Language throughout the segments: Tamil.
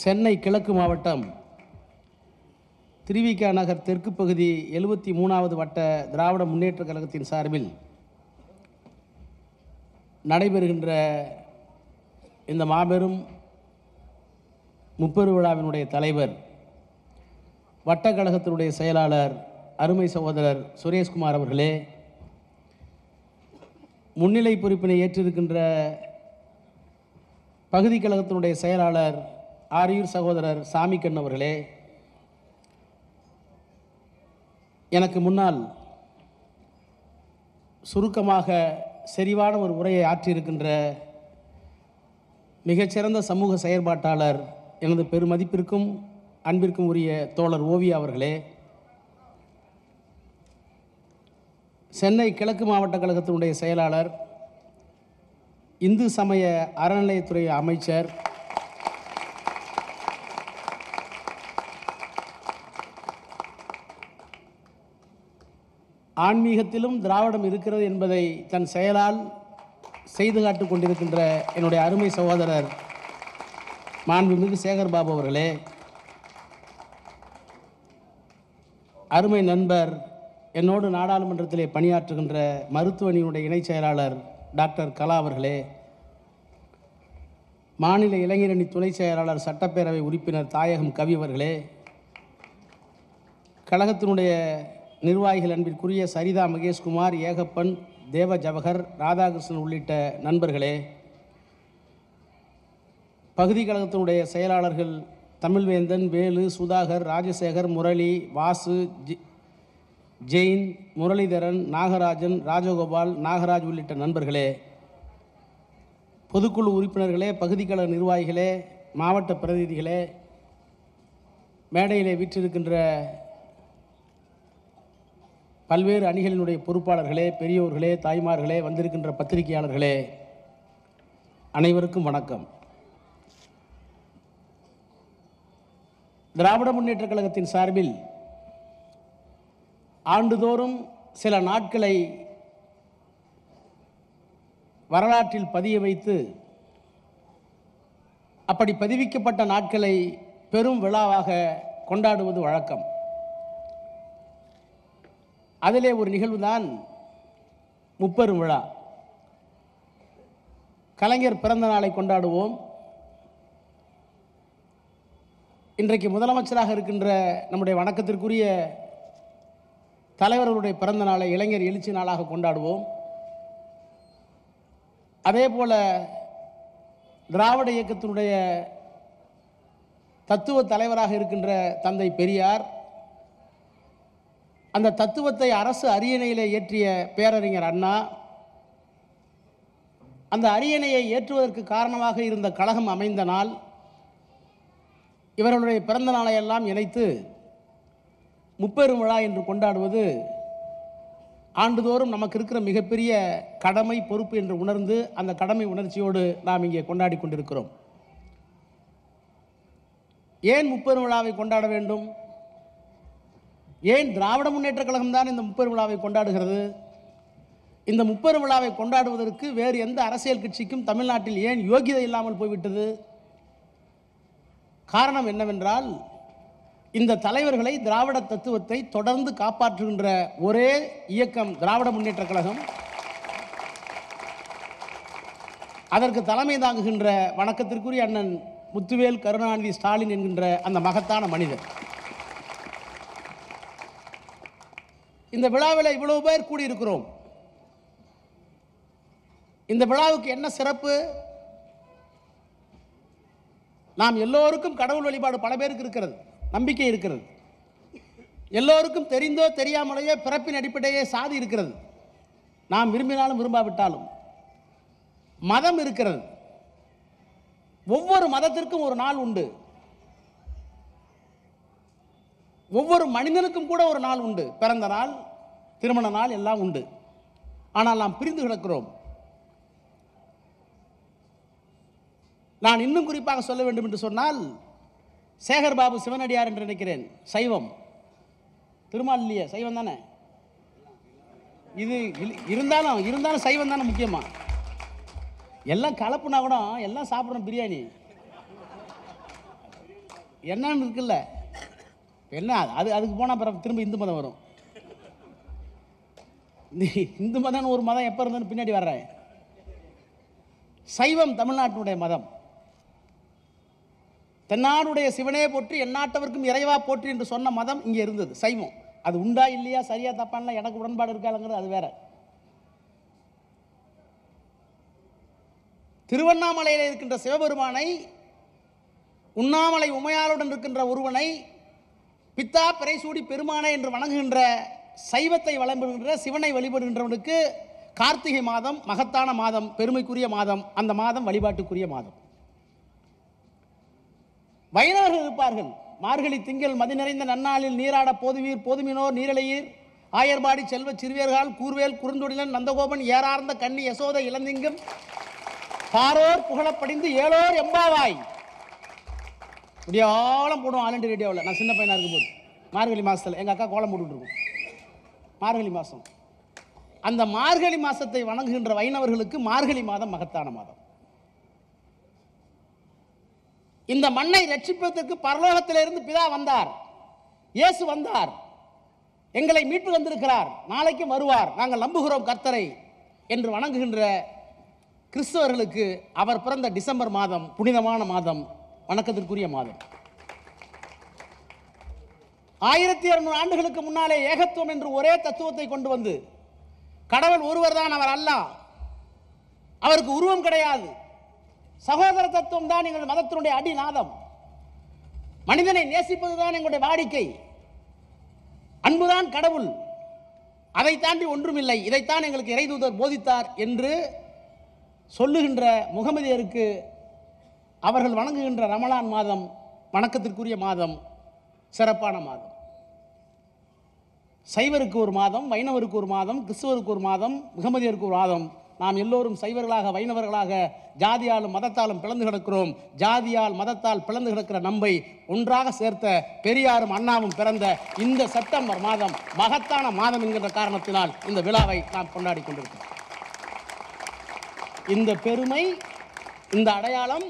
சென்னை கிழக்கு மாவட்டம் திருவிகா நகர் தெற்கு பகுதி எழுபத்தி மூணாவது வட்ட திராவிட முன்னேற்ற கழகத்தின் சார்பில் நடைபெறுகின்ற இந்த மாபெரும் முப்பெரு விழாவினுடைய தலைவர் வட்டக்கழகத்தினுடைய செயலாளர் அருமை சகோதரர் சுரேஷ்குமார் அவர்களே முன்னிலை பொறுப்பினை ஏற்றிருக்கின்ற பகுதி கழகத்தினுடைய செயலாளர் ஆரியூர் சகோதரர் சாமி அவர்களே எனக்கு முன்னால் சுருக்கமாக செறிவான ஒரு உரையை ஆற்றியிருக்கின்ற மிகச்சிறந்த சமூக செயற்பாட்டாளர் எனது பெருமதிப்பிற்கும் அன்பிற்கும் உரிய தோழர் ஓவியா அவர்களே சென்னை கிழக்கு மாவட்ட கழகத்தினுடைய செயலாளர் இந்து சமய அறநிலையத்துறை அமைச்சர் ஆன்மீகத்திலும் திராவிடம் இருக்கிறது என்பதை தன் செயலால் செய்து காட்டு கொண்டிருக்கின்ற என்னுடைய அருமை சகோதரர் மாண்புமிகு சேகர் பாபு அவர்களே அருமை நண்பர் என்னோடு நாடாளுமன்றத்திலே பணியாற்றுகின்ற மருத்துவணியினுடைய இணைச் செயலாளர் டாக்டர் கலா அவர்களே மாநில இளைஞரணி துணைச் செயலாளர் சட்டப்பேரவை உறுப்பினர் தாயகம் கவி அவர்களே கழகத்தினுடைய நிர்வாகிகள் அன்பிற்குரிய சரிதா மகேஷ்குமார் ஏகப்பன் தேவ ஜவஹர் ராதாகிருஷ்ணன் உள்ளிட்ட நண்பர்களே பகுதி கழகத்தினுடைய செயலாளர்கள் தமிழ்வேந்தன் வேலு சுதாகர் ராஜசேகர் முரளி வாசு ஜெயின் முரளிதரன் நாகராஜன் ராஜகோபால் நாகராஜ் உள்ளிட்ட நண்பர்களே பொதுக்குழு உறுப்பினர்களே பகுதிக்கழக நிர்வாகிகளே மாவட்ட பிரதிநிதிகளே மேடையிலே விற்றிருக்கின்ற பல்வேறு அணிகளினுடைய பொறுப்பாளர்களே பெரியோர்களே தாய்மார்களே வந்திருக்கின்ற பத்திரிகையாளர்களே அனைவருக்கும் வணக்கம் திராவிட முன்னேற்றக் கழகத்தின் சார்பில் ஆண்டுதோறும் சில நாட்களை வரலாற்றில் பதிய வைத்து அப்படி பதிவிக்கப்பட்ட நாட்களை பெரும் விழாவாக கொண்டாடுவது வழக்கம் அதிலே ஒரு நிகழ்வு தான் முப்பெரும் விழா கலைஞர் பிறந்த நாளை கொண்டாடுவோம் இன்றைக்கு முதலமைச்சராக இருக்கின்ற நம்முடைய வணக்கத்திற்குரிய தலைவர்களுடைய பிறந்த நாளை இளைஞர் எழுச்சி நாளாக கொண்டாடுவோம் அதே போல் திராவிட இயக்கத்தினுடைய தத்துவ தலைவராக இருக்கின்ற தந்தை பெரியார் அந்த தத்துவத்தை அரசு அரியணையில் ஏற்றிய பேரறிஞர் அண்ணா அந்த அரியணையை ஏற்றுவதற்கு காரணமாக இருந்த கழகம் அமைந்த நாள் இவர்களுடைய பிறந்த நாளையெல்லாம் இணைத்து முப்பெரும் விழா என்று கொண்டாடுவது ஆண்டுதோறும் நமக்கு இருக்கிற மிகப்பெரிய கடமை பொறுப்பு என்று உணர்ந்து அந்த கடமை உணர்ச்சியோடு நாம் இங்கே கொண்டாடி கொண்டிருக்கிறோம் ஏன் முப்பெரும் விழாவை கொண்டாட வேண்டும் ஏன் திராவிட முன்னேற்ற கழகம் தான் இந்த முப்பெரு விழாவை கொண்டாடுகிறது இந்த முப்பெரு விழாவை கொண்டாடுவதற்கு வேறு எந்த அரசியல் கட்சிக்கும் தமிழ்நாட்டில் ஏன் யோகியதை இல்லாமல் போய்விட்டது காரணம் என்னவென்றால் இந்த தலைவர்களை திராவிட தத்துவத்தை தொடர்ந்து காப்பாற்றுகின்ற ஒரே இயக்கம் திராவிட முன்னேற்ற கழகம் அதற்கு தலைமை தாங்குகின்ற வணக்கத்திற்குரிய அண்ணன் முத்துவேல் கருணாநிதி ஸ்டாலின் என்கின்ற அந்த மகத்தான மனிதர் இந்த விழாவில் இவ்வளோ பேர் கூடியிருக்கிறோம் இந்த விழாவுக்கு என்ன சிறப்பு நாம் எல்லோருக்கும் கடவுள் வழிபாடு பல பேருக்கு இருக்கிறது நம்பிக்கை இருக்கிறது எல்லோருக்கும் தெரிந்தோ தெரியாமலேயோ பிறப்பின் அடிப்படையே சாதி இருக்கிறது நாம் விரும்பினாலும் விரும்பாவிட்டாலும் மதம் இருக்கிறது ஒவ்வொரு மதத்திற்கும் ஒரு நாள் உண்டு ஒவ்வொரு மனிதனுக்கும் கூட ஒரு நாள் உண்டு பிறந்த நாள் திருமண நாள் எல்லாம் உண்டு ஆனால் நாம் பிரிந்து கிடக்கிறோம் நான் இன்னும் குறிப்பாக சொல்ல வேண்டும் என்று சொன்னால் சேகர் பாபு சிவனடியார் என்று நினைக்கிறேன் சைவம் திருமால் இல்லையே சைவம் தானே இது இருந்தாலும் இருந்தாலும் சைவம் தானே முக்கியமாக எல்லாம் கலப்புனா கூட எல்லாம் சாப்பிட்றோம் பிரியாணி என்னன்னு இருக்குல்ல என்ன அது அதுக்கு போனால் அப்புறம் திரும்ப இந்து மதம் வரும் இந்து மதம்னு ஒரு மதம் எப்போ இருந்ததுன்னு பின்னாடி வர்றேன் சைவம் தமிழ்நாட்டினுடைய மதம் தென்னாடுடைய சிவனே போற்றி எந்நாட்டவருக்கும் இறைவா போற்றி என்று சொன்ன மதம் இங்கே இருந்தது சைவம் அது உண்டா இல்லையா சரியா தப்பான எனக்கு உடன்பாடு இருக்காதுங்கிறது அது வேற திருவண்ணாமலையில் இருக்கின்ற சிவபெருமானை உண்ணாமலை உமையாளுடன் இருக்கின்ற ஒருவனை பித்தா பிறைசூடி பெருமானை என்று வணங்குகின்ற சைவத்தை வழங்குகின்ற சிவனை வழிபடுகின்றவனுக்கு கார்த்திகை மாதம் மகத்தான மாதம் பெருமைக்குரிய மாதம் அந்த மாதம் வழிபாட்டுக்குரிய மாதம் வைணவர்கள் இருப்பார்கள் மார்கழி திங்கள் மதி நிறைந்த நன்னாளில் நீராட போதுவீர் போதுமினோர் நீரிழையீர் ஆயர்பாடி செல்வ சிறுவியர்கள் கூர்வேல் குறுந்தொடிலன் நந்தகோபன் ஏறார்ந்த கண்ணி யசோதை இளந்திங்கம் பாரோர் புகழப்படிந்து ஏழோர் எம்பாவாய் விடியாலம் போடுவோம் ஆலண்டி ரேடியோவில் நான் சின்ன பையனாக இருக்கும் போது மார்கழி மாதத்தில் எங்கள் அக்கா கோலம் போட்டுட்ருக்கோம் மார்கழி மாதம் அந்த மார்கழி மாதத்தை வணங்குகின்ற வைணவர்களுக்கு மார்கழி மாதம் மகத்தான மாதம் இந்த மண்ணை ரட்சிப்பதற்கு பரலோகத்திலிருந்து பிதா வந்தார் இயேசு வந்தார் எங்களை மீட்டு வந்திருக்கிறார் நாளைக்கும் வருவார் நாங்கள் நம்புகிறோம் கர்த்தரை என்று வணங்குகின்ற கிறிஸ்தவர்களுக்கு அவர் பிறந்த டிசம்பர் மாதம் புனிதமான மாதம் வணக்கத்திற்குரிய மாதம் ஆயிரத்தி இருநூறு ஆண்டுகளுக்கு முன்னாலே ஏகத்துவம் என்று ஒரே தத்துவத்தை கொண்டு வந்து கடவுள் ஒருவர் தான் அவர் அல்ல அவருக்கு உருவம் கிடையாது சகோதர தத்துவம் தான் எங்கள் மதத்தினுடைய அடிநாதம் மனிதனை நேசிப்பது தான் எங்களுடைய வாடிக்கை அன்புதான் கடவுள் அதை தாண்டி ஒன்றுமில்லை இதைத்தான் எங்களுக்கு இறைதூதர் போதித்தார் என்று சொல்லுகின்ற முகமதியருக்கு அவர்கள் வணங்குகின்ற ரமலான் மாதம் வணக்கத்திற்குரிய மாதம் சிறப்பான மாதம் சைவருக்கு ஒரு மாதம் வைணவருக்கு ஒரு மாதம் கிறிஸ்துவருக்கு ஒரு மாதம் முகமதியருக்கு ஒரு மாதம் நாம் எல்லோரும் சைவர்களாக வைணவர்களாக ஜாதியாலும் மதத்தாலும் பிளந்து கிடக்கிறோம் ஜாதியால் மதத்தால் பிளந்து கிடக்கிற நம்பை ஒன்றாக சேர்த்த பெரியாரும் அண்ணாவும் பிறந்த இந்த செப்டம்பர் மாதம் மகத்தான மாதம் என்கின்ற காரணத்தினால் இந்த விழாவை நாம் கொண்டாடி கொண்டிருக்கிறோம் இந்த பெருமை இந்த அடையாளம்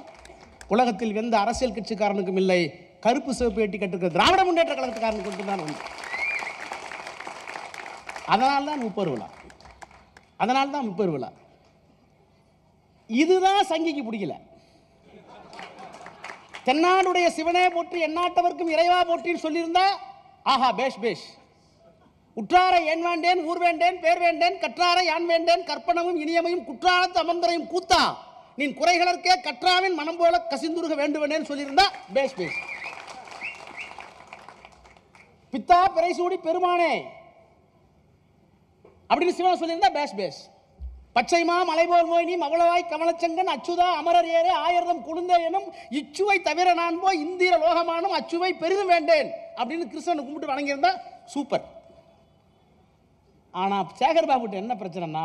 உலகத்தில் எந்த அரசியல் கட்சிக்காரனுக்கும் இல்லை கருப்பு சிவப்பு எட்டி கட்டிருக்கிற திராவிட முன்னேற்ற கழகத்துக்காரனுக்கு தான் உண்டு அதனால் தான் முப்பது விழா அதனால் தான் முப்பது விழா இதுதான் சங்கிக்கு பிடிக்கல தென்னாடுடைய சிவனே போற்றி எந்நாட்டவர்க்கும் இறைவா போற்றின்னு சொல்லியிருந்தா ஆஹா பேஷ் பேஷ் உற்றாரை என் வேண்டேன் ஊர் வேண்டேன் பேர் வேண்டேன் கற்றாரை யான் வேண்டேன் கற்பனமும் இனியமையும் குற்றாலத்து அமர்ந்தரையும் கூத்தான் நீ குறைகளற்கே கற்றாவின் மனம் போல கசிந்துருக வேண்டுவனேன்னு சொல்லியிருந்தா பேஷ் பேஷ் பித்தா பிறைசூடி பெருமானே அப்படின்னு சிவன் சொல்லியிருந்தா பேஷ் பேஸ் பச்சைமா மலைபோல் மோயினி மவளவாய் கமலச்சங்கன் அச்சுதா அமரர் ஏரே ஆயிரம் குழுந்தே எனும் இச்சுவை தவிர நான் போய் இந்திர லோகமானும் அச்சுவை பெரிதும் வேண்டேன் அப்படின்னு கிருஷ்ணன் கும்பிட்டு வணங்கியிருந்தா சூப்பர் ஆனால் சேகர் பாபுட்டு என்ன பிரச்சனைனா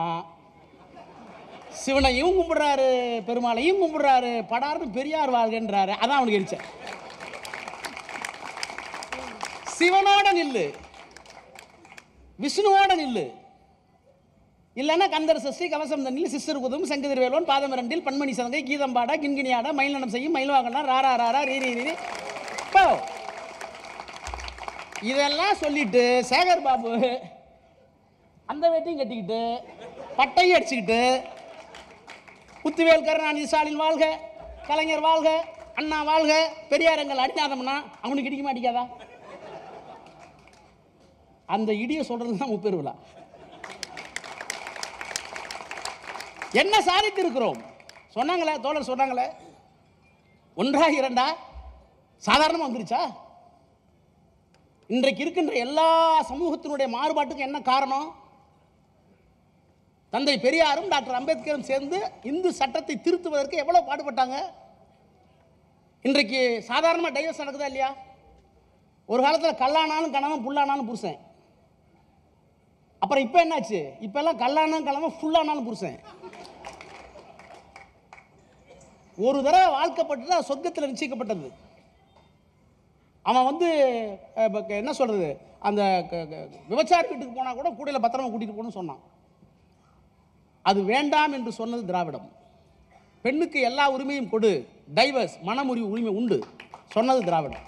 சிவனையும் கும்பிடுறாரு பெருமாளையும் கும்பிடுறாரு படார்னு பெரியார் வாழ்கின்றாரு அதான் அவனுக்கு எரிச்ச சிவனோட நில்லு விஷ்ணுவோட நில்லு இல்லைன்னா கந்தர் சஷ்டி கவசம் தண்ணில் சிஸ்டர் குதும் சங்கதிர் வேலோன் பாதம் இரண்டில் பன்மணி சதங்கை கீதம்பாடா கிண்கிணியாட மயிலனம் செய்யும் மயில்வாகனா ராரா ராரா ரீ ரீ ரீ போ இதெல்லாம் சொல்லிட்டு சேகர் பாபு அந்த வேட்டையும் கட்டிக்கிட்டு பட்டையும் அடிச்சுக்கிட்டு குத்துவேல் கருணாநிதி ஸ்டாலின் வாழ்க கலைஞர் வாழ்க அண்ணா வாழ்க பெரியார் எங்கள் அடிக்காதம்னா அவனுக்கு இடிக்க அடிக்காதா அந்த இடியை சொல்றது தான் முப்பெருவிழா என்ன என்ன இருக்கிறோம் சொன்னாங்களே தோழர் சொன்னாங்களே ஒன்றா இரண்டா சாதாரணமாக வந்துருச்சா இன்றைக்கு இருக்கின்ற எல்லா சமூகத்தினுடைய மாறுபாட்டுக்கும் என்ன காரணம் தந்தை பெரியாரும் டாக்டர் அம்பேத்கரும் சேர்ந்து இந்து சட்டத்தை திருத்துவதற்கு எவ்வளோ பாடுபட்டாங்க இன்றைக்கு சாதாரணமாக டைவர்ஸ் நடக்குதா இல்லையா ஒரு காலத்தில் கல்லானாலும் கணவன் புல்லானாலும் புருஷன் அப்புறம் இப்போ என்னாச்சு இப்போல்லாம் கல்லானாலும் கணவன் ஃபுல்லானாலும் புருஷன் ஒரு தடவை வாழ்க்கப்பட்டு சொர்க்கத்தில் நிச்சயிக்கப்பட்டது அவன் வந்து என்ன சொல்கிறது அந்த விபச்சார வீட்டுக்கு போனால் கூட கூடையில் பத்திரமா கூட்டிகிட்டு போகணும்னு சொன்னான் அது வேண்டாம் என்று சொன்னது திராவிடம் பெண்ணுக்கு எல்லா உரிமையும் கொடு டைவர்ஸ் மனமுறிவு உரிமை உண்டு சொன்னது திராவிடம்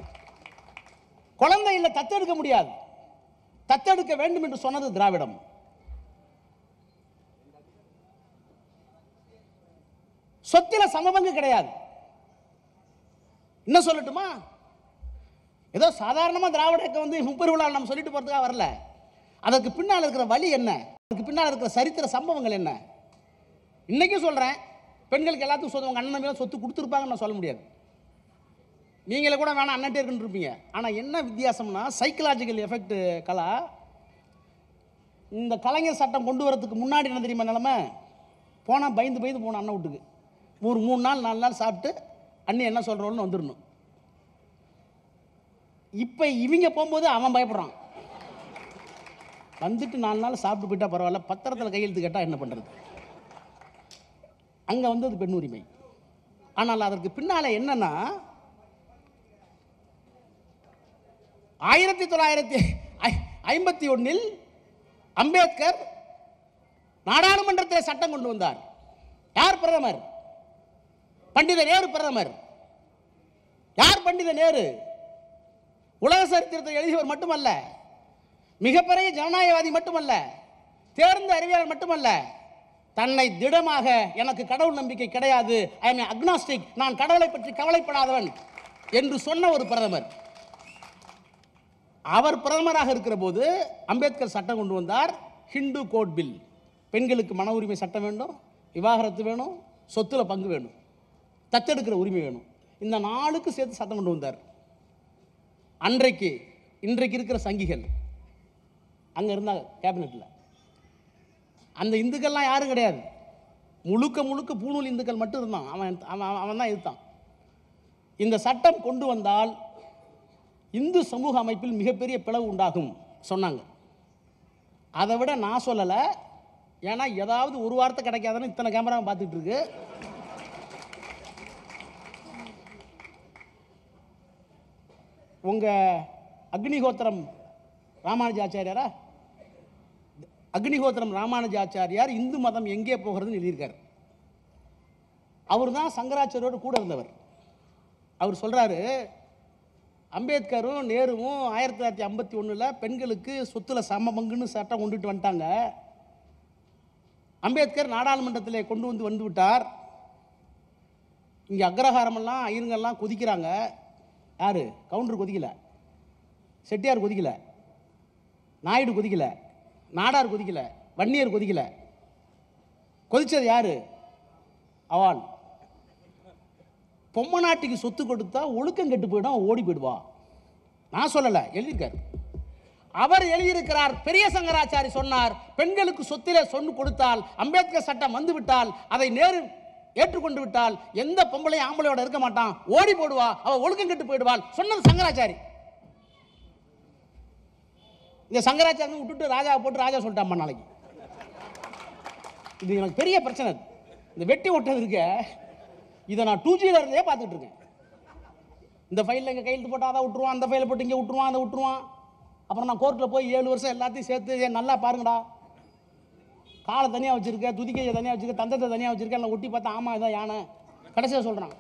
குழந்தை இல்லை தத்தெடுக்க முடியாது தத்தெடுக்க வேண்டும் என்று சொன்னது திராவிடம் சொத்தில சமபங்கு கிடையாது என்ன சொல்லட்டுமா ஏதோ சாதாரணமாக திராவிட இயக்கம் வந்து முப்பெருவிழா நம்ம சொல்லிட்டு போகிறதுக்காக வரல அதற்கு பின்னால் இருக்கிற வழி என்ன அதுக்கு பின்னால் இருக்கிற சரித்திர சம்பவங்கள் என்ன இன்றைக்கும் சொல்கிறேன் பெண்களுக்கு எல்லாத்துக்கும் சொத்து உங்கள் அண்ணன் தம்பியெல்லாம் சொத்து கொடுத்துருப்பாங்கன்னு நான் சொல்ல முடியாது நீங்களே கூட வேணாம் அண்ணன்ட்டே இருக்குன்னு இருப்பீங்க ஆனால் என்ன வித்தியாசம்னா சைக்கலாஜிக்கல் எஃபெக்ட் கலா இந்த கலைஞர் சட்டம் கொண்டு வரதுக்கு முன்னாடி என்ன தெரியுமா நிலமை போனால் பயந்து பயந்து போன அண்ணன் வீட்டுக்கு ஒரு மூணு நாள் நாலு நாள் சாப்பிட்டு அண்ணன் என்ன சொல்கிறோன்னு வந்துடணும் இப்போ இவங்க போகும்போது அவன் பயப்படுறான் வந்துட்டு நாலு நாள் சாப்பிட்டு போயிட்டா பரவாயில்ல பத்திரத்தில் கையெழுத்து கேட்டால் என்ன பண்ணுறது அங்கே வந்து அது பெண் உரிமை ஆனால் அதற்கு பின்னால் என்னன்னா ஆயிரத்தி தொள்ளாயிரத்தி ஐம்பத்தி ஒன்றில் அம்பேத்கர் நாடாளுமன்றத்தில் சட்டம் கொண்டு வந்தார் யார் பிரதமர் பண்டித நேரு பிரதமர் யார் பண்டித நேரு உலக சரித்திரத்தை எழுதியவர் மட்டுமல்ல மிகப்பெரிய ஜனநாயகவாதி மட்டுமல்ல தேர்ந்த அறிவியல் மட்டுமல்ல தன்னை திடமாக எனக்கு கடவுள் நம்பிக்கை கிடையாது ஐ எம் அக்னாஸ்டிக் நான் கடவுளை பற்றி கவலைப்படாதவன் என்று சொன்ன ஒரு பிரதமர் அவர் பிரதமராக இருக்கிற போது அம்பேத்கர் சட்டம் கொண்டு வந்தார் ஹிந்து கோட் பில் பெண்களுக்கு மன உரிமை சட்டம் வேண்டும் விவாகரத்து வேணும் சொத்தில் பங்கு வேணும் தத்தெடுக்கிற உரிமை வேணும் இந்த நாளுக்கு சேர்த்து சட்டம் கொண்டு வந்தார் அன்றைக்கு இன்றைக்கு இருக்கிற சங்கிகள் அங்கே இருந்தாங்க கேபினெட்டில் அந்த இந்துக்கள்லாம் யாரும் கிடையாது முழுக்க முழுக்க பூணூல் இந்துக்கள் மட்டும் இருந்தான் அவன் அவன் அவன் தான் இருத்தான் இந்த சட்டம் கொண்டு வந்தால் இந்து சமூக அமைப்பில் மிகப்பெரிய பிளவு உண்டாகும் சொன்னாங்க அதை விட நான் சொல்லலை ஏன்னா ஏதாவது ஒரு வாரத்தை கிடைக்காதுன்னு இத்தனை கேமரா பார்த்துட்டு இருக்கு உங்கள் அக்னிகோத்திரம் ராமானுஜாச்சாரியாரா அக்னிஹோத்திரம் ராமானுஜாச்சாரியார் இந்து மதம் எங்கே போகிறதுன்னு எழுதியிருக்கார் அவர் தான் சங்கராச்சாரியோடு கூட இருந்தவர் அவர் சொல்கிறாரு அம்பேத்கரும் நேருவும் ஆயிரத்தி தொள்ளாயிரத்தி ஐம்பத்தி ஒன்றில் பெண்களுக்கு சொத்தில் சம பங்குன்னு சட்டம் கொண்டுட்டு வந்துட்டாங்க அம்பேத்கர் நாடாளுமன்றத்தில் கொண்டு வந்து வந்து விட்டார் இங்கே அக்ரஹாரமெல்லாம் ஐயருங்கெல்லாம் கொதிக்கிறாங்க யார் கவுண்டர் கொதிக்கலை செட்டியார் கொதிக்கலை நாயுடு கொதிக்கலை நாடார் கொதிக்கலை வன்னியர் கொதிக்கலை கொதித்தது யார் அவள் பொம்மை நாட்டுக்கு சொத்து கொடுத்தா ஒழுக்கம் கெட்டு போயிடும் ஓடி போயிடுவா நான் சொல்லலை எழுதியிருக்கார் அவர் எழுதியிருக்கிறார் பெரிய சங்கராச்சாரி சொன்னார் பெண்களுக்கு சொத்தில சொன்னு கொடுத்தால் அம்பேத்கர் சட்டம் வந்துவிட்டால் அதை நேரு ஏற்றுக்கொண்டு விட்டால் எந்த பொம்பளையும் ஆம்பளையோட இருக்க மாட்டான் ஓடி போடுவா அவள் ஒழுக்கம் கெட்டு போயிடுவாள் சொன்னது சங்கராச்சாரி இந்த சங்கராச்சாரியன் விட்டுட்டு ராஜாவை போட்டு ராஜா சொல்லிட்டாம்மா நாளைக்கு இது எனக்கு பெரிய பிரச்சனை இந்த வெட்டி ஒட்டது இருக்க இதை நான் டூ இருந்தே பார்த்துட்டு இருக்கேன் இந்த ஃபைலில் இங்கே கையெழுத்து போட்டால் அதை விட்டுருவான் அந்த ஃபைலை போட்டு இங்கே விட்டுருவான் அதை விட்டுருவான் அப்புறம் நான் கோர்ட்டில் போய் ஏழு வருஷம் எல்லாத்தையும் சேர்த்து நல்லா பாருங்கடா காலை தனியாக வச்சுருக்கேன் துதிக்கையை தனியாக வச்சுருக்கேன் தந்தத்தை தனியாக வச்சுருக்கேன் எல்லாம் ஒட்டி பார்த்தா ஆமாம் இதான் யானை கடைசியாக சொல்கிறான்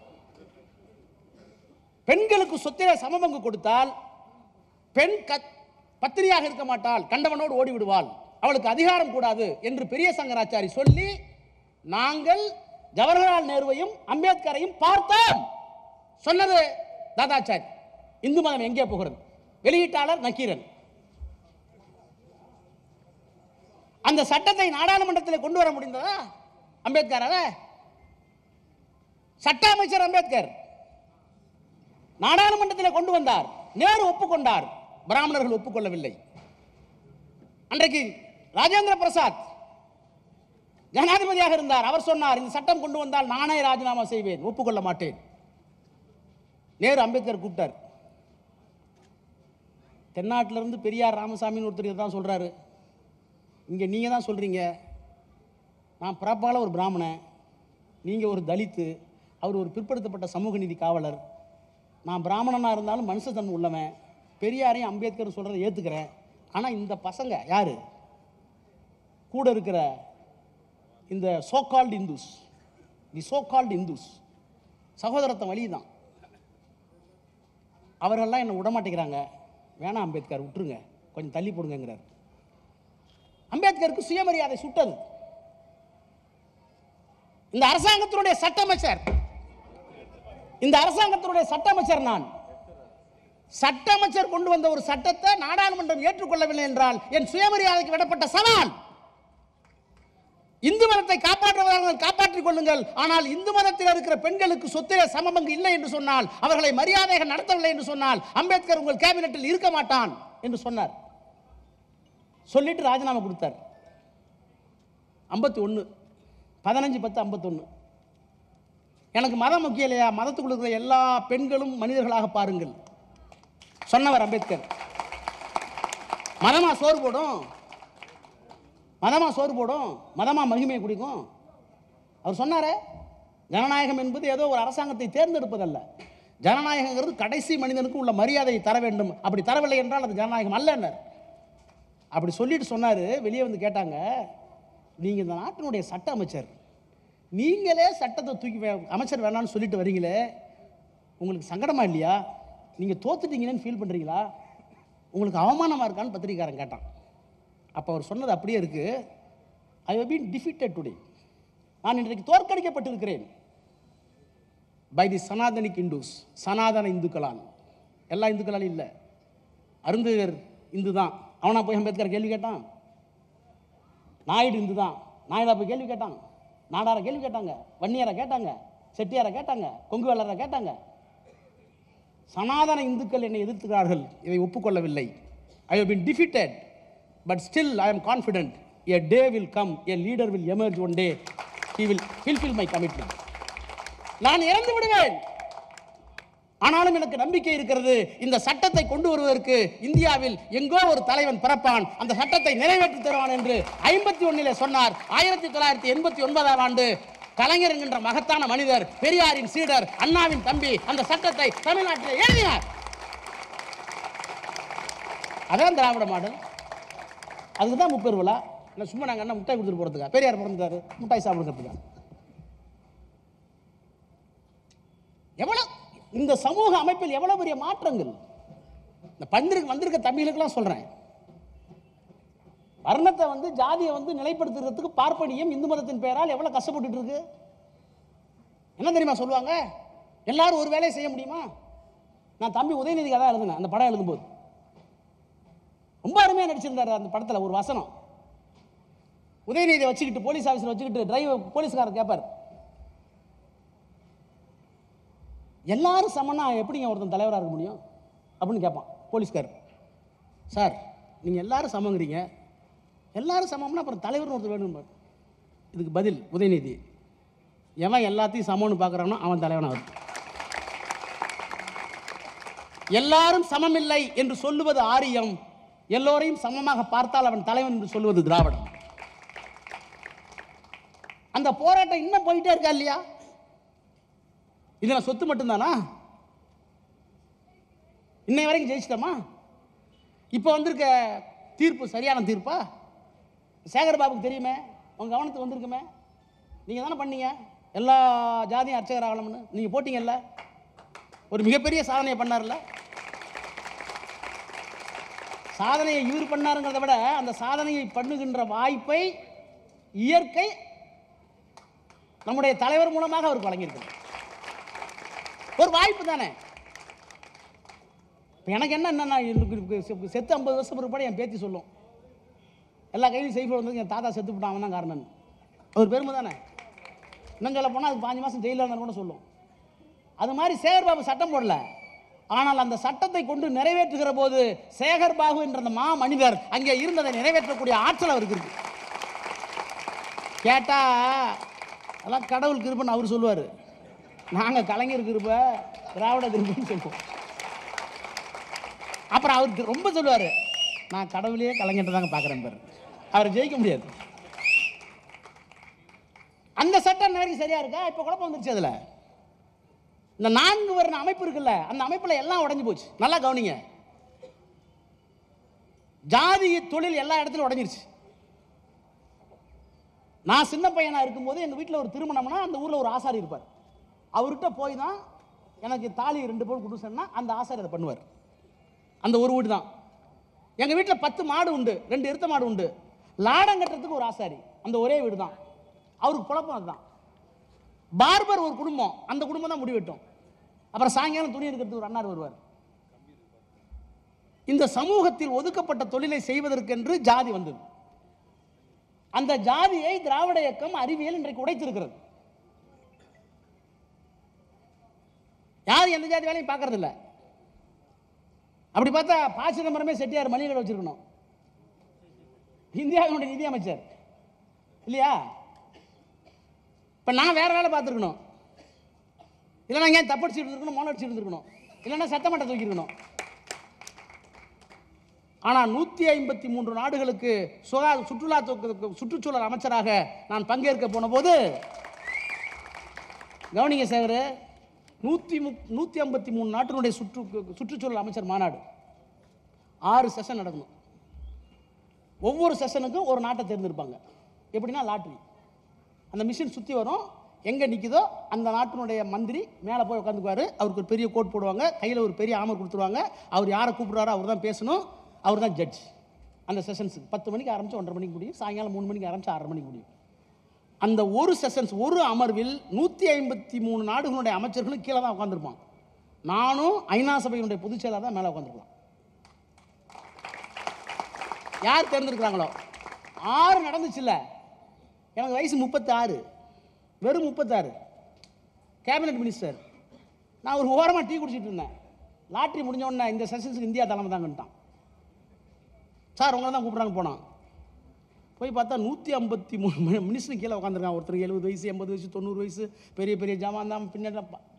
பெண்களுக்கு சொத்தில சமபங்கு கொடுத்தால் பெண் க பத்திரியாக இருக்க மாட்டாள் கண்டவனோடு ஓடிவிடுவாள் அவளுக்கு அதிகாரம் கூடாது என்று பெரிய சங்கராச்சாரி சொல்லி நாங்கள் ஜவஹர்லால் நேருவையும் அம்பேத்கரையும் பார்த்தோம் சொன்னது தாதாச்சாரி இந்து மதம் எங்கே போகிறது வெளியீட்டாளர் நக்கீரன் அந்த சட்டத்தை நாடாளுமன்றத்தில் கொண்டு வர முடிந்ததா அம்பேத்கர் சட்ட அமைச்சர் அம்பேத்கர் நாடாளுமன்றத்தில் கொண்டு வந்தார் நேரு ஒப்புக்கொண்டார் பிராமணர்கள் ஒப்புக்கொள்ளவில்லை அன்றைக்கு ராஜேந்திர பிரசாத் ஜனாதிபதியாக இருந்தார் அவர் சொன்னார் இந்த சட்டம் கொண்டு வந்தால் நானே ராஜினாமா செய்வேன் ஒப்புக்கொள்ள மாட்டேன் நேரு அம்பேத்கர் கூப்பிட்டார் தென்னாட்டிலிருந்து பெரியார் ராமசாமின்னு ஒருத்தர் தான் சொல்கிறாரு இங்கே நீங்கள் தான் சொல்கிறீங்க நான் பிறப்பால் ஒரு பிராமணன் நீங்கள் ஒரு தலித்து அவர் ஒரு பிற்படுத்தப்பட்ட சமூக நீதி காவலர் நான் பிராமணனாக இருந்தாலும் மனுஷத்தன்மை உள்ளவன் பெரியாரையும் அம்பேத்கர் சொல்கிறத ஏற்றுக்கிறேன் ஆனால் இந்த பசங்க யார் கூட இருக்கிற இந்த so called Hindus the so called Hindus சகோதரத்தை வழி தான் அவர்கள்லாம் என்னை விடமாட்டேங்கிறாங்க வேணாம் அம்பேத்கர் விட்டுருங்க கொஞ்சம் தள்ளி போடுங்கிறார் அம்பேத்கருக்கு சுயமரியாதை சுட்டது இந்த அரசாங்கத்தினுடைய சட்டமைச்சர் இந்த அரசாங்கத்தினுடைய சட்டமைச்சர் நான் சட்ட அமைச்சர் கொண்டு வந்த ஒரு சட்டத்தை நாடாளுமன்றம் ஏற்றுக்கொள்ளவில்லை என்றால் என் சுயமரியாதைக்கு விடப்பட்ட சவால் இந்து மதத்தை காப்பாற்றுவதால் காப்பாற்றிக் கொள்ளுங்கள் ஆனால் இந்து மதத்தில் இருக்கிற பெண்களுக்கு சொத்திலே சமபங்கு இல்லை என்று சொன்னால் அவர்களை மரியாதையாக நடத்தவில்லை என்று சொன்னால் அம்பேத்கர் உங்கள் கேபினட்டில் இருக்க மாட்டான் என்று சொன்னார் சொல்லிட்டு ராஜினாமா கொடுத்தார் ஐம்பத்தி ஒன்று பதினஞ்சு பத்து ஐம்பத்தொன்று எனக்கு மதம் முக்கியம் இல்லையா மதத்துக்குள்ள இருக்கிற எல்லா பெண்களும் மனிதர்களாக பாருங்கள் சொன்னவர் அம்பேத்கர் மதமா சோறு போடும் மதமா சோறு போடும் மதமா மகிமையை குடிக்கும் அவர் சொன்னார ஜனநாயகம் என்பது ஏதோ ஒரு அரசாங்கத்தை தேர்ந்தெடுப்பதல்ல ஜனநாயகங்கிறது கடைசி மனிதனுக்கு உள்ள மரியாதையை தர வேண்டும் அப்படி தரவில்லை என்றால் அது ஜனநாயகம் அல்ல அப்படி சொல்லிட்டு சொன்னார் வெளியே வந்து கேட்டாங்க நீங்கள் இந்த நாட்டினுடைய சட்ட அமைச்சர் நீங்களே சட்டத்தை தூக்கி அமைச்சர் வேணான்னு சொல்லிட்டு வரீங்களே உங்களுக்கு சங்கடமா இல்லையா நீங்கள் தோத்துட்டீங்கன்னு ஃபீல் பண்ணுறீங்களா உங்களுக்கு அவமானமாக இருக்கான்னு பத்திரிக்காரன் கேட்டான் அப்போ அவர் சொன்னது அப்படியே இருக்குது I have been defeated today நான் இன்றைக்கு தோற்கடிக்கப்பட்டிருக்கிறேன் பை தி சனாதனிக் இந்துஸ் சனாதன இந்துக்களான் எல்லா இந்துக்களாலும் இல்லை அருந்தகர் இந்து தான் அவனா போய் அம்பேத்கர் கேள்வி கேட்டான் நாயுடு இந்து தான் நாயுடா போய் கேள்வி கேட்டான் நாடாரை கேள்வி கேட்டாங்க வன்னியாரை கேட்டாங்க செட்டியாரை கேட்டாங்க கொங்கு வேளாரை கேட்டாங்க சனாதன இந்துக்கள் என்னை எதிர்த்துகிறார்கள் இதை ஒப்புக்கொள்ளவில்லை I have been defeated but still I am confident a day will come a leader will emerge one day he will fulfil my commitment நான் இறந்து விடுவேன் ஆனாலும் எனக்கு நம்பிக்கை இருக்கிறது இந்த சட்டத்தை கொண்டு வருவதற்கு இந்தியாவில் எங்கோ ஒரு தலைவன் பிறப்பான் அந்த சட்டத்தை நிறைவேற்றி தருவான் என்று ஐம்பத்தி ஒன்னிலே சொன்னார் ஆயிரத்தி தொள்ளாயிரத்தி எண்பத்தி ஒன்பதாம் ஆண்டு கலைஞர் என்கின்ற மகத்தான மனிதர் பெரியாரின் சீடர் அண்ணாவின் தம்பி அந்த சட்டத்தை தமிழ்நாட்டில் எழுதினார் அதான் திராவிட மாடல் அதுக்கு தான் விழா என்ன சும்மா நாங்கள் என்ன முட்டாய் கொடுத்துட்டு போகிறதுக்கா பெரியார் பிறந்தாரு முட்டாய் சாப்பிடுறது எவ்வளோ இந்த சமூக அமைப்பில் எவ்வளோ பெரிய மாற்றங்கள் இந்த பந்திரு வந்திருக்க தமிழுக்கெல்லாம் சொல்கிறேன் வர்ணத்தை வந்து ஜாதியை வந்து நிலைப்படுத்துறதுக்கு பார்ப்பனியம் இந்து மதத்தின் பெயரால் எவ்வளோ கஷ்டப்பட்டுட்டு இருக்கு என்ன தெரியுமா சொல்லுவாங்க எல்லாரும் ஒரு வேலையை செய்ய முடியுமா நான் தம்பி உதயநிதி தான் எழுதுனேன் அந்த படம் எழுதும்போது ரொம்ப அருமையாக நடிச்சிருந்தார் அந்த படத்தில் ஒரு வசனம் உதயநிதியை வச்சுக்கிட்டு போலீஸ் ஆஃபீஸர் வச்சுக்கிட்டு டிரைவர் போலீஸ்காரர் கேட்பார் எல்லாரும் சமனா எப்படிங்க ஒருத்தன் தலைவராக இருக்க முடியும் அப்படின்னு கேட்பான் போலீஸ்கார் சார் நீங்கள் எல்லாரும் சமங்கிறீங்க எல்லாரும் சமம்னா அப்புறம் தலைவர் ஒருத்தர் வேணும் இதுக்கு பதில் உதயநிதி எவன் எல்லாத்தையும் சமம்னு பார்க்குறானோ அவன் தலைவன் இருக்கும் எல்லாரும் சமமில்லை என்று சொல்லுவது ஆரியம் எல்லோரையும் சமமாக பார்த்தால் அவன் தலைவன் என்று சொல்லுவது திராவிடம் அந்த போராட்டம் இன்னும் போயிட்டே இருக்கா இல்லையா இதில் சொத்து மட்டும்தானா இன்னை வரைக்கும் ஜெயிச்சிட்டோமா இப்போ வந்திருக்க தீர்ப்பு சரியான தீர்ப்பா சேகரபாபுக்கு தெரியுமே உங்கள் கவனத்துக்கு வந்திருக்குமே நீங்கள் தானே பண்ணீங்க எல்லா ஜாதியும் அர்ச்சகர் ஆகலாம்னு நீங்கள் போட்டிங்கல்ல ஒரு மிகப்பெரிய சாதனையை பண்ணார்ல சாதனையை இவர் பண்ணாருங்கிறத விட அந்த சாதனையை பண்ணுகின்ற வாய்ப்பை இயற்கை நம்முடைய தலைவர் மூலமாக அவருக்கு வழங்கியிருக்கிறது ஒரு வாய்ப்பு தானே இப்போ எனக்கு என்ன நான் செத்து ஐம்பது வருஷம் பிற்பாடு என் பேத்தி சொல்லும் எல்லா கையிலும் சைஃபில் வந்து என் தாத்தா செத்து போட்டான் அவன் தான் காரணம் அவர் பெருமை தானே இன்னும் சொல்ல போனால் அது பாஞ்சு மாதம் ஜெயிலில் இருந்தாலும் கூட சொல்லும் அது மாதிரி சேகர்பாபு சட்டம் போடல ஆனால் அந்த சட்டத்தை கொண்டு நிறைவேற்றுகிற போது சேகர்பாபு என்ற அந்த மா மனிதர் அங்கே இருந்ததை நிறைவேற்றக்கூடிய ஆற்றல் அவருக்கு இருக்கு கேட்டா அதெல்லாம் கடவுள் கிருப்புன்னு அவர் சொல்லுவார் நாங்கள் கலைஞர் கிருப்ப திராவிட கிருப்புன்னு சொல்லுவோம் அப்புறம் அவருக்கு ரொம்ப சொல்லுவார் நான் கடவுளையே கலைஞர்கிட்ட தாங்க பார்க்குறேன் பேர் அவர் ஜெயிக்க முடியாது அந்த சட்டம் நகரிக்கு சரியா இருக்கா இப்போ குழப்பம் வந்துருச்சு அதில் இந்த நான்கு வர்ண அமைப்பு இருக்குல்ல அந்த அமைப்பில் எல்லாம் உடஞ்சி போச்சு நல்லா கவனிங்க ஜாதி தொழில் எல்லா இடத்துலையும் உடஞ்சிருச்சு நான் சின்ன பையனாக இருக்கும்போது எங்கள் வீட்டில் ஒரு திருமணம்னா அந்த ஊரில் ஒரு ஆசாரி இருப்பார் அவர்கிட்ட போய் தான் எனக்கு தாலி ரெண்டு பேரும் கொண்டு சொன்னால் அந்த ஆசாரி அதை பண்ணுவார் அந்த ஒரு வீடு தான் எங்கள் வீட்டில் பத்து மாடு உண்டு ரெண்டு எருத்த மாடு உண்டு லாடம் கட்டுறதுக்கு ஒரு ஆசாரி அந்த ஒரே வீடு தான் அவருக்கு குழப்பம் அதுதான் பார்பர் ஒரு குடும்பம் அந்த குடும்பம் தான் முடிவெட்டும் அப்புறம் சாயங்காலம் துணி எடுக்கிறதுக்கு ஒரு அண்ணார் வருவார் இந்த சமூகத்தில் ஒதுக்கப்பட்ட தொழிலை செய்வதற்கென்று ஜாதி வந்தது அந்த ஜாதியை திராவிட இயக்கம் அறிவியல் இன்றைக்கு உடைத்திருக்கிறது யார் எந்த ஜாதி வேலையும் பார்க்கறதில்ல அப்படி பார்த்தா பா சிதம்பரமே செட்டியார் மணிகளை வச்சிருக்கணும் இந்தியாவினுடைய நிதியமைச்சர் இல்லையா இப்போ நான் வேறு வேலை பார்த்துருக்கணும் இல்லைனா ஏன் தப்படிச்சு இருந்துருக்கணும் அடிச்சு இருந்துருக்கணும் இல்லைன்னா சத்தமட்ட தூக்கியிருக்கணும் ஆனால் நூற்றி ஐம்பத்தி மூன்று நாடுகளுக்கு சுகா சுற்றுலா சுற்றுச்சூழல் அமைச்சராக நான் பங்கேற்க போனபோது கவனிங்க சேவர் நூற்றி முப் நூற்றி ஐம்பத்தி மூணு நாட்டினுடைய சுற்று சுற்றுச்சூழல் அமைச்சர் மாநாடு ஆறு செஷன் நடக்கணும் ஒவ்வொரு செஷனுக்கும் ஒரு நாட்டை தேர்ந்தெடுப்பாங்க எப்படின்னா லாட்ரி அந்த மிஷின் சுற்றி வரும் எங்கே நிற்குதோ அந்த நாட்டினுடைய மந்திரி மேலே போய் உட்காந்துக்குவார் அவருக்கு ஒரு பெரிய கோட் போடுவாங்க கையில் ஒரு பெரிய ஆமர் கொடுத்துருவாங்க அவர் யாரை கூப்பிடுறாரோ அவர் தான் பேசணும் அவர் தான் ஜட்ஜ் அந்த செஷன்ஸுக்கு பத்து மணிக்கு ஆரம்பித்து ஒன்றரை மணிக்கு முடியும் சாயங்காலம் மூணு மணிக்கு ஆரம்பித்து ஆறரை மணிக்கு முடியும் அந்த ஒரு செஷன்ஸ் ஒரு அமர்வில் நூற்றி ஐம்பத்தி மூணு நாடுகளுடைய அமைச்சர்களும் கீழே தான் உட்காந்துருப்பான் நானும் ஐநா சபையினுடைய பொதுச் தான் மேலே உட்காந்துருக்கலாம் யார் தேர்ந்தெடுக்கிறாங்களோ ஆறு நடந்துச்சுல்ல எனக்கு வயசு முப்பத்தாறு வெறும் முப்பத்தாறு கேபினட் மினிஸ்டர் நான் ஒரு ஓரமாக டீ குடிச்சிட்டு இருந்தேன் லாட்ரி முடிஞ்சோடனே இந்த செஷன்ஸுக்கு இந்தியா தலைமை தாங்கன்ட்டான் சார் உங்களை தான் கூப்பிட்றாங்க போனான் போய் பார்த்தா நூற்றி ஐம்பத்தி மூணு மினிஸ்டர் கீழே உட்காந்துருக்கான் ஒருத்தருக்கு எழுபது வயசு எண்பது வயசு தொண்ணூறு வயசு பெரிய பெரிய ஜாமான் தான் பின்னாடி